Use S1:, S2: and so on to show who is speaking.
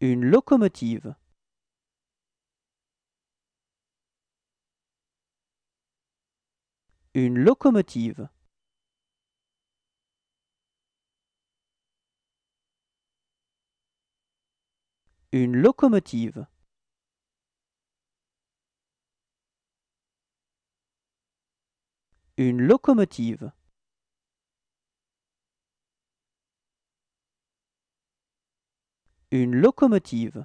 S1: Une locomotive. Une locomotive. Une locomotive. Une locomotive. une locomotive.